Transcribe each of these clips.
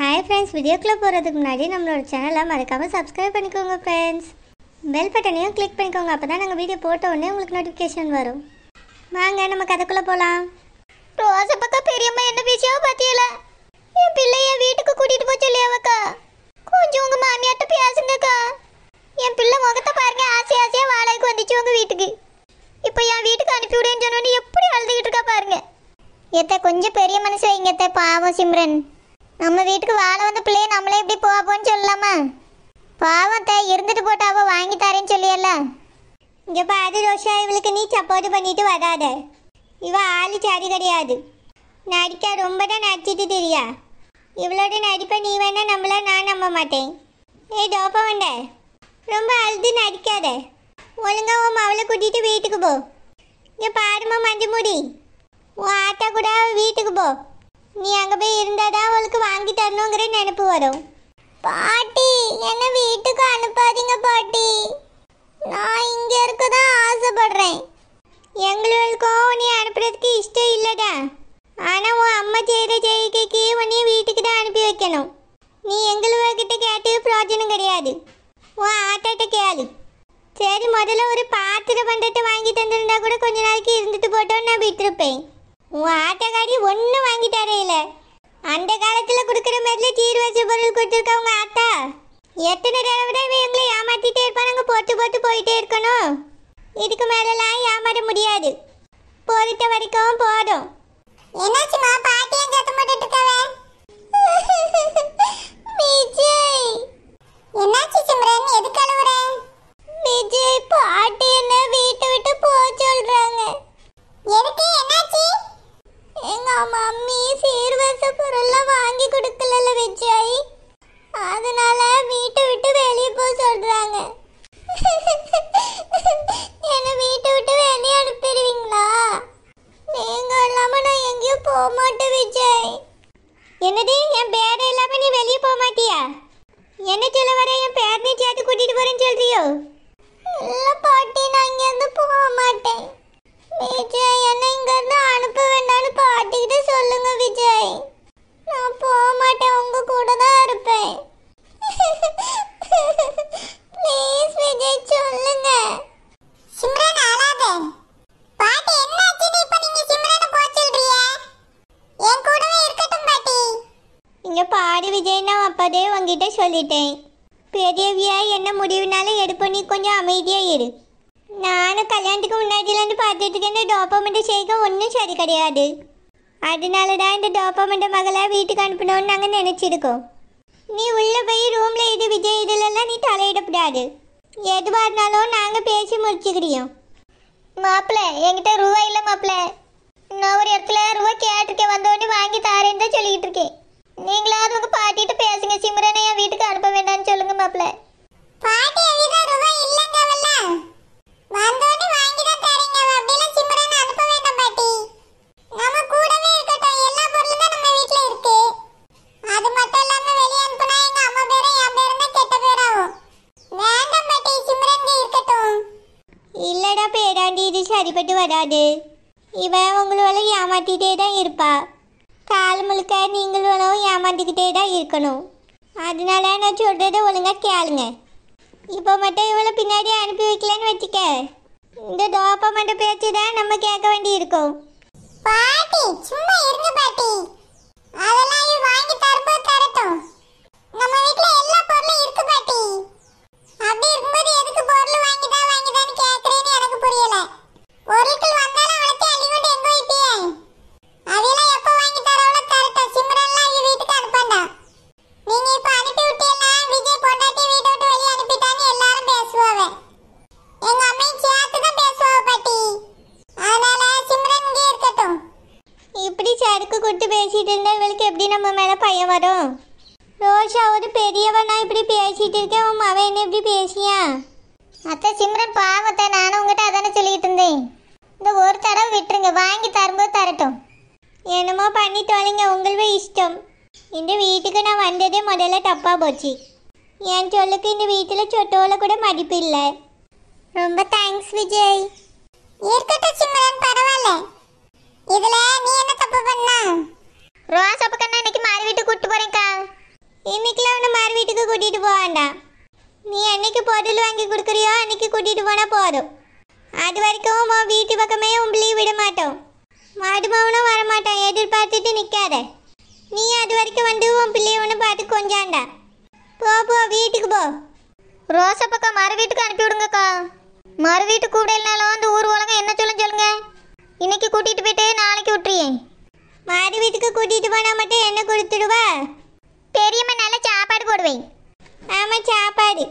hi friends வீடியோக்குள்ளே போகிறதுக்கு முன்னாடி நம்மளோட சேனலை மறக்காமல் சப்ஸ்கிரைப் பண்ணிக்கோங்க ஃப்ரெண்ட்ஸ் பெல் பட்டனையும் கிளிக் பண்ணிக்கோங்க அப்போ தான் நாங்கள் வீடியோ போட்ட உடனே உங்களுக்கு நோட்டிஃபிகேஷன் வரும் வாங்க நம்ம கதைக்குள்ளே போகலாம் ரோச பக்கம் பெரியம்மா என்ன விஷயம் பார்த்தியல என் பிள்ளைய வீட்டுக்கு கூட்டிகிட்டு போய் சொல்லியாவக்கா கொஞ்சம் உங்கள் மாமியாட்ட பேசுங்கக்கா என் பிள்ளை முகத்தை பாருங்க ஆசை ஆசையாக வாடகைக்கு வந்துச்சு உங்கள் வீட்டுக்கு இப்போ என் வீட்டுக்கு அனுப்பிவிடுன்னு சொன்னோன்னு எப்படி அழுதுகிட்டு இருக்கா பாருங்க எத்த கொஞ்சம் பெரிய மனசு வைங்க பாவம் சிம்ரன் நம்ம வீட்டுக்கு வாழை வந்த பிள்ளைய நம்மளே எப்படி போ போன்னு சொல்லலாமா பாவம் இருந்துட்டு போட்டு அவள் வாங்கி தரேன்னு சொல்லியல்ல இங்கே பாரு ரோஷா இவளுக்கு நீ சப்போர்ட் பண்ணிட்டு வராத இவ ஆளு சரி கிடையாது நடிக்க ரொம்ப தான் நடிச்சிட்டு தெரியா இவளோட நடிப்பை நீ வேணா நம்மள நான் நம்ப மாட்டேன் ஏய் டோப்பா வண்ட ரொம்ப அழுது நடிக்காத ஒழுங்கா உன் மவளை கூட்டிட்டு வீட்டுக்கு போ இங்கே பாருமா மஞ்சு முடி உன் ஆட்டா கூட நீ அங்கே போய் இருந்தாதான் அவளுக்கு வாங்கி தரணுங்கிற நினைப்பு வரும் பாட்டி என்ன வீட்டுக்கு அனுப்பாதீங்க பாட்டி நான் இங்கே இருக்க தான் ஆசைப்படுறேன் எங்களுக்கும் நீ அனுப்புறதுக்கு இஷ்டம் இல்லைடா ஆனால் உன் அம்மா செய்த செய்கைக்கு உன்னைய வீட்டுக்கு தான் அனுப்பி வைக்கணும் நீ எங்களுக்கிட்ட கேட்டு பிரயோஜனம் கிடையாது உன் ஆட்டாட்ட கேளு சரி முதல்ல ஒரு பாத்திர பண்டத்தை வாங்கி தந்திருந்தா கூட கொஞ்ச நாளைக்கு இருந்துட்டு போட்டோன்னு நான் விட்டுருப்பேன் உன் ஆட்டக்காடி ஒன்றும் வாங்கிட்டாரே இல்லை அந்த காலத்தில் கொடுக்குற மாதிரிலே தீர் வச்ச பொருள் கொடுத்துருக்கா உங்கள் ஆத்தா எத்தனை தடவை தான் எங்களை ஏமாற்றிட்டே இருப்பானுங்க போட்டு போட்டு போயிட்டே இருக்கணும் இதுக்கு மேலெல்லாம் ஏமாற முடியாது பொறுத்த வரைக்கும் போதும் என்னாச்சுமா பாட்டியை சத்தம் போட்டுட்டு என்னாச்சு சிம்ரன் எதுக்கு அழுவுற விஜய் பாட்டி என்ன வீட்டை விட்டு போக சொல்ற சொல்லு விஜய் என்னது என் பேர இல்லாம நீ வெளியே போக மாட்டியா என்ன சொல்ல வர என் பேரனை சேர்த்து கூட்டிட்டு போறேன்னு சொல்றியோ இல்ல பாட்டி நான் இங்க இருந்து போக மாட்டேன் விஜய் என்ன இங்க இருந்து அனுப்ப வேண்டாம்னு பாட்டிக்கிட்ட சொல்லுங்க விஜய் நான் போக மாட்டேன் உங்க கூட தான் இருப்பேன் இப்போ நீ கொஞ்சம் அமைதியாக இரு நானும் கல்யாணத்துக்கு முன்னாடியிலேருந்து பார்த்துட்டு இந்த டோப்பமெண்ட் சேர்க்க ஒன்றும் சரி கிடையாது அதனால தான் இந்த டோப்பமெண்ட் மகளாக வீட்டுக்கு அனுப்பணும்னு நாங்கள் நினச்சிருக்கோம் நீ உள்ளே போய் ரூமில் இது விஜய் இதிலெல்லாம் நீ தலையிடக்கூடாது எதுவாக இருந்தாலும் நாங்கள் பேசி முடிச்சுக்கிறியோம் மாப்பிள்ள என்கிட்ட ரூபா இல்லை மாப்பிள்ள நான் ஒரு இடத்துல ரூபா கேட்டிருக்கேன் வந்தோடனே வாங்கி தாரேன்னு தான் சொல்லிக்கிட்டு இருக்கேன் நீங்களாவது உங்கள் பாட்டிகிட்ட பேசுங்க சிம்ரனை என் வீட்டுக்கு அனுப்ப வேண்டாம்னு சொல்லுங்கள் மாப்பிள்ள சரிப்பட்டு வராது இவ உங்களோட ஏமாத்திட்டே தான் இருப்பா கால் முழுக்க நீங்களும் ஏமாத்திக்கிட்டே தான் இருக்கணும் அதனால நான் சொல்கிறத ஒழுங்காக கேளுங்க இப்போ மட்டும் இவளை பின்னாடி அனுப்பி வைக்கலன்னு வச்சுக்க இந்த தோப்பா மட்டும் பேச்சு தான் நம்ம கேட்க வேண்டி இருக்கும் பாட்டி சும்மா இருங்க பாட்டி அதெல்லாம் இவ வாங்கி தரப்போ தரட்டும் நம்ம வீட்ல எல்லா பொருளும் இருக்கு பாட்டி அப்படி இருக்கும்போது எதுக்கு பொருள் வாங்கி தான் கருக்கு கொடுத்து பேசிட்டு இருந்தா இவளுக்கு எப்படி நம்ம மேல பயம் வரும் ரோஷா ஒரு பெரியவனா இப்படி பேசிட்டு இருக்கேன் உன் அவன் என்ன இப்படி பேசியா அத்த சிம்ரன் பாவத்தை நானும் உங்ககிட்ட அதானே சொல்லிட்டு இருந்தேன் இந்த ஒரு தடவை விட்டுருங்க வாங்கி தரும்போது தரட்டும் என்னமோ பண்ணி தொலைங்க உங்களுக்கு இஷ்டம் இந்த வீட்டுக்கு நான் வந்ததே முதல்ல தப்பா போச்சு என் சொல்லுக்கு இந்த வீட்டில் சொட்டோல கூட மதிப்பு இல்லை ரொம்ப தேங்க்ஸ் விஜய் இருக்கட்டும் சிம்ரன் பரவாயில்ல இதுல நீ என்ன தப்பு பண்ண ரோஸ் அப்ப கண்ணா இன்னைக்கு மாறி வீட்டுக்கு கூட்டி போறேன்க்கா இன்னைக்குல அவனை மாறி வீட்டுக்கு கூட்டிட்டு போக வேண்டாம் நீ என்னைக்கு பொருள் வாங்கி கொடுக்குறியோ அன்னைக்கு கூட்டிட்டு போனா போதும் அது வரைக்கும் உன் வீட்டு பக்கமே உங்களை விட மாட்டோம் மருமவனும் வரமாட்டான் எதிர்பார்த்துட்டு நிற்காத நீ அது வரைக்கும் வந்து உன் பிள்ளையவனை பார்த்து கொஞ்சாண்டா போ போ வீட்டுக்கு போ ரோசப்பக்கா மறு வீட்டுக்கு அனுப்பி விடுங்கக்கா மறு வீட்டுக்கு கூப்பிடலனாலும் அந்த ஊர் உலகம் என்ன சொல்லுங்க சொல்லுங்க இன்னைக்கு கூட்டிட்டு போயிட்டு நாளைக்கு விட்டுறியே மாடு வீட்டுக்கு கூட்டிட்டு போனா மட்டும் என்ன கொடுத்துடுவா பெரியம்மா நல்ல சாப்பாடு போடுவேன் ஆமா சாப்பாடு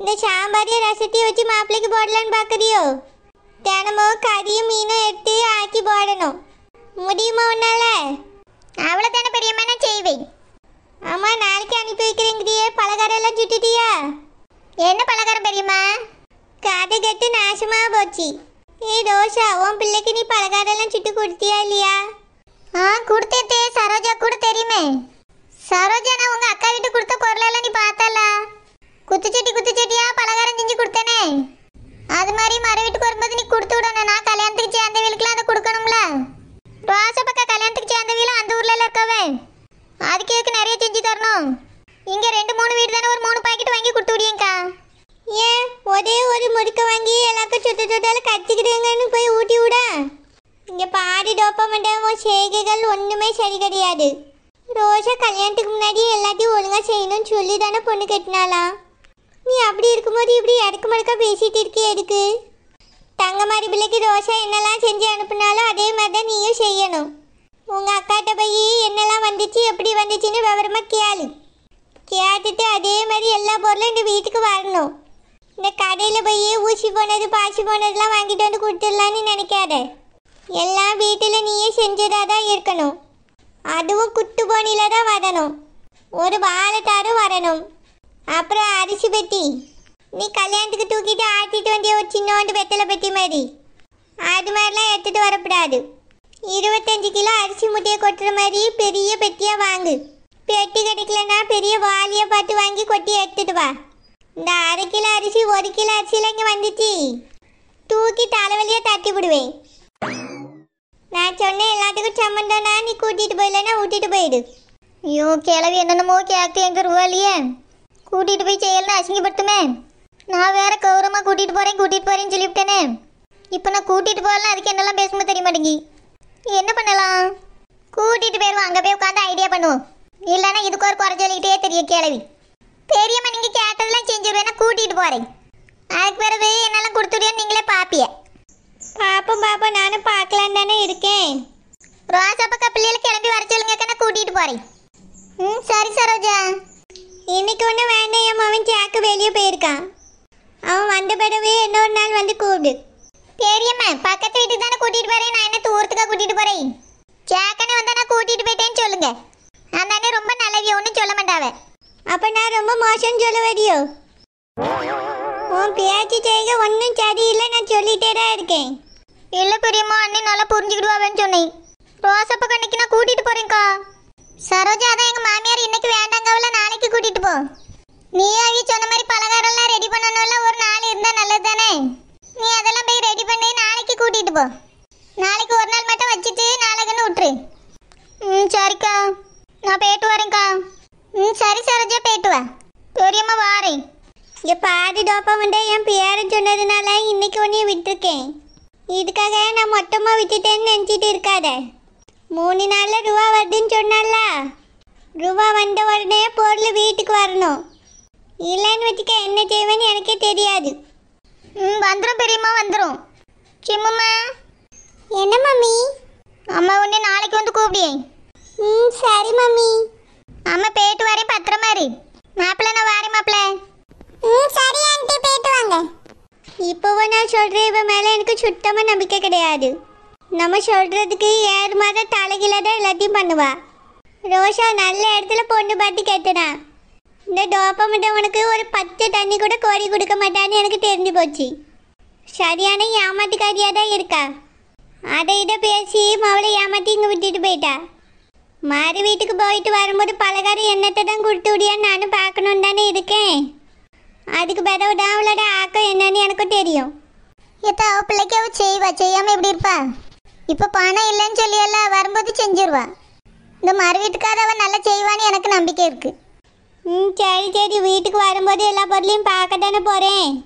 இந்த சாம்பாரையும் ரசத்தையும் வச்சு மாப்பிள்ளைக்கு போடலான்னு பார்க்குறியோ தினமும் கறியும் மீனும் எடுத்து ஆக்கி போடணும் முடியுமா உன்னால அவ்வளோ தானே பெரியம்மா நான் செய்வேன் ஆமா நாளைக்கு அனுப்பி வைக்கிறேங்கிறியே பலகாரம் எல்லாம் சுட்டுட்டியா என்ன பலகாரம் பெரியம்மா காது கட்டு நாசமாக போச்சு ஏ ரோஷா உன் பிள்ளைக்கு நீ பலகாரெல்லாம் சுட்டு கொடுத்தியா இல்லையா ஆ கொடுத்தே சரோஜா கூட தெரியுமே சரோஜா நான் உங்க அக்கா கிட்ட கொடுத்த பொருளெல்லாம் நீ பார்த்தல குத்துச்சட்டி குத்துச்சட்டியா பலகாரம் செஞ்சு கொடுத்தனே அது மாதிரி மறு வீட்டுக்கு வரும்போது நீ கொடுத்து விடணும் நான் கல்யாணத்துக்கு சேர்ந்த வீலுக்குலாம் அதை கொடுக்கணும்ல ரோஷா பக்கா கல்யாணத்துக்கு சேர்ந்த வீல அந்த ஊர்ல இருக்கவே அதுக்கு எதுக்கு நிறைய செஞ்சு தரணும் இங்க ரெண்டு மூணு வீடு தானே ஒரு மூணு பாக்கெட் வாங்கி கொடுத்து விடியங்க ஒரே ஒரு முறுக்க வாங்கி எல்லாருக்கும் சுத்த சுத்தால கத்திக்கிடுங்கன்னு போய் ஊட்டி விட இங்கே பாடி டோப்பமெண்டாமோ செய்கைகள் ஒன்றுமே சரி கிடையாது ரோஜா கல்யாணத்துக்கு முன்னாடி எல்லாத்தையும் ஒழுங்காக செய்யணும்னு சொல்லி தானே பொண்ணு கட்டினாளா நீ அப்படி இருக்கும்போது இப்படி இறக்க மடுக்கா பேசிகிட்டு இருக்கே எதுக்கு தங்கமாரி பிள்ளைக்கு ரோஷா என்னெல்லாம் செஞ்சு அனுப்புனாலும் அதே மாதிரி தான் நீயும் செய்யணும் உங்கள் அக்காட்ட போய் என்னெல்லாம் வந்துச்சு எப்படி வந்துச்சுன்னு விவரமாக கேளு கேட்டுட்டு அதே மாதிரி எல்லா பொருளும் எங்கள் வீட்டுக்கு வரணும் இந்த கடையில் போய் ஊசி போனது பாசி போனதுலாம் வாங்கிட்டு வந்து கொடுத்துடலான்னு நினைக்காத எல்லாம் வீட்டில் நீயே செஞ்சதாக தான் இருக்கணும் அதுவும் குட்டு போனியில் தான் வரணும் ஒரு வாழைத்தாறு வரணும் அப்புறம் அரிசி பெட்டி நீ கல்யாணத்துக்கு தூக்கிட்டு ஆட்டிட்டு வந்திய ஒரு சின்னோண்டு வெத்தலை பெட்டி மாதிரி அது மாதிரிலாம் எடுத்துகிட்டு வரக்கூடாது இருபத்தஞ்சு கிலோ அரிசி முட்டையை கொட்டுற மாதிரி பெரிய பெட்டியாக வாங்கு பெட்டி கிடைக்கலன்னா பெரிய வாலியை பார்த்து வாங்கி கொட்டி எடுத்துகிட்டு வா இந்த அரை கிலோ அரிசி ஒரு கிலோ அரிசியில் இங்கே வந்துச்சு தூக்கி தலைவலியாக தட்டி விடுவேன் நான் சொன்னேன் எல்லாத்துக்கும் சம்மந்தம்னா நீ கூட்டிகிட்டு போயிலன்னா விட்டுட்டு போயிடு ஐயோ கிளவி என்னென்னமோ கேட்க எங்கே ரூபாலியே கூட்டிகிட்டு போய் செய்யலன்னு அசிங்கப்படுத்துமே நான் வேற கௌரமாக கூட்டிகிட்டு போகிறேன் கூட்டிகிட்டு போகிறேன்னு சொல்லிவிட்டேனே இப்போ நான் கூட்டிகிட்டு போகலாம் அதுக்கு என்னெல்லாம் பேசும்போது தெரிய மாட்டேங்கி என்ன பண்ணலாம் கூட்டிகிட்டு போயிடுவோம் அங்கே போய் உட்காந்து ஐடியா பண்ணுவோம் இல்லைன்னா இதுக்கு ஒரு குறை சொல்லிக்கிட்டே தெரியும் கிளவி பெரியம்மா நீங்க கேட்டதெல்லாம் செஞ்சுருவேன் கூட்டிட்டு போறேன் அதுக்கு பிறகு என்னெல்லாம் கொடுத்துருவேன் நீங்களே பாப்பிய பாப்போம் பாப்போம் நானும் பார்க்கலாம் தானே இருக்கேன் ரோசாப்பா பிள்ளைகளை கிளம்பி வர சொல்லுங்க கூட்டிட்டு போறேன் ம் சரி சரோஜா இன்னைக்கு ஒன்றும் வேண்டாம் என் மவன் கேட்க வெளியே போயிருக்கான் அவன் வந்த பிறவே இன்னொரு நாள் வந்து கூப்பிடு பெரியம்மா பக்கத்து வீட்டுக்கு தானே கூட்டிட்டு போறேன் நான் என்ன தூரத்துக்கா கூட்டிட்டு போறேன் ஜாக்கனை வந்தானா கூட்டிட்டு போயிட்டேன்னு சொல்லுங்க நான் தானே ரொம்ப நல்லவிய ஒன்றும் சொல்ல மாட்டாவே அப்போ நான் ரொம்ப மோசம்னு சொல்ல வரியோ உன் பேச்சு செய்க ஒன்றும் சரியில்லை நான் சொல்லிட்டே தான் இருக்கேன் இல்லை பெரியம்மா அண்ணன் நல்லா புரிஞ்சுக்கிடுவாவேன்னு சொன்னேன் ரோசப்ப கண்ணிக்கு நான் கூட்டிகிட்டு போகிறேன்க்கா சரோஜா தான் எங்கள் மாமியார் இன்னைக்கு வேண்டாங்கவில் நாளைக்கு கூட்டிகிட்டு போ நீ அவி சொன்ன மாதிரி பலகாரம்லாம் ரெடி பண்ணணும்ல ஒரு நாள் இருந்தால் நல்லது தானே நீ அதெல்லாம் போய் ரெடி பண்ணி நாளைக்கு கூட்டிகிட்டு போ நாளைக்கு ஒரு நாள் மட்டும் வச்சுட்டு நாளைக்குன்னு விட்ரு ம் சரிக்கா நான் போயிட்டு வரேன்க்கா ம் சரி சரோஜா போயிட்டு வா பெரியம்மா வாரேன் இங்கே பாதி டோப்பாமண்டே என் பேரன் சொன்னதுனால இன்னைக்கு உன்னைய விட்டுருக்கேன் இதுக்காக நான் மொத்தமாக விட்டுட்டேன்னு நினச்சிட்டு இருக்காத மூணு நாளில் ரூபா வருதுன்னு சொன்னால ரூபா வந்த உடனே பொருள் வீட்டுக்கு வரணும் இல்லைன்னு வச்சுக்க என்ன செய்வேன்னு எனக்கே தெரியாது ம் வந்துடும் பெரியம்மா வந்துடும் சிம்மும்மா என்ன மம்மி அம்மா உன்னை நாளைக்கு வந்து கூப்பிடியே ம் சரி மம்மி அம்மா பேட்டு வரேன் பத்திரமா மாதிரி மாப்பிள்ள நான் வாரேன் மாப்பிள்ள ம் சரி ஆண்டி போயிட்டு வாங்க இப்போவும் நான் சொல்கிற இவ மேலே எனக்கு சுத்தமாக நம்பிக்கை கிடையாது நம்ம சொல்கிறதுக்கு ஏறு மாதம் தலைகீழ எல்லாத்தையும் பண்ணுவா ரோஷா நல்ல இடத்துல பொண்ணு பாட்டு கேட்டுனா இந்த டோப்பமிட்ட உனக்கு ஒரு பச்சை தண்ணி கூட கோரி கொடுக்க மாட்டான்னு எனக்கு தெரிஞ்சு போச்சு சரியான ஏமாத்துக்காரியாக தான் இருக்கா அதை இதை பேசி அவளை ஏமாற்றி இங்கே விட்டுட்டு போயிட்டா மாறு வீட்டுக்கு போயிட்டு வரும்போது பலகாரம் என்னத்தை தான் கொடுத்து விடியான்னு நானும் பார்க்கணும் தானே இருக்கேன் அதுக்கு பிறகு அவளோட ஆக்கம் என்னன்னு எனக்கு தெரியும் எத்தா அவள் பிள்ளைக்கு அவள் செய்வா செய்யாமல் எப்படி இருப்பா இப்போ பணம் இல்லைன்னு சொல்லியல்ல வரும்போது செஞ்சிருவா இந்த மறு வீட்டுக்காக அவன் நல்லா செய்வான்னு எனக்கு நம்பிக்கை இருக்குது ம் சரி சரி வீட்டுக்கு வரும்போது எல்லா பொருளையும் பார்க்க தானே போகிறேன்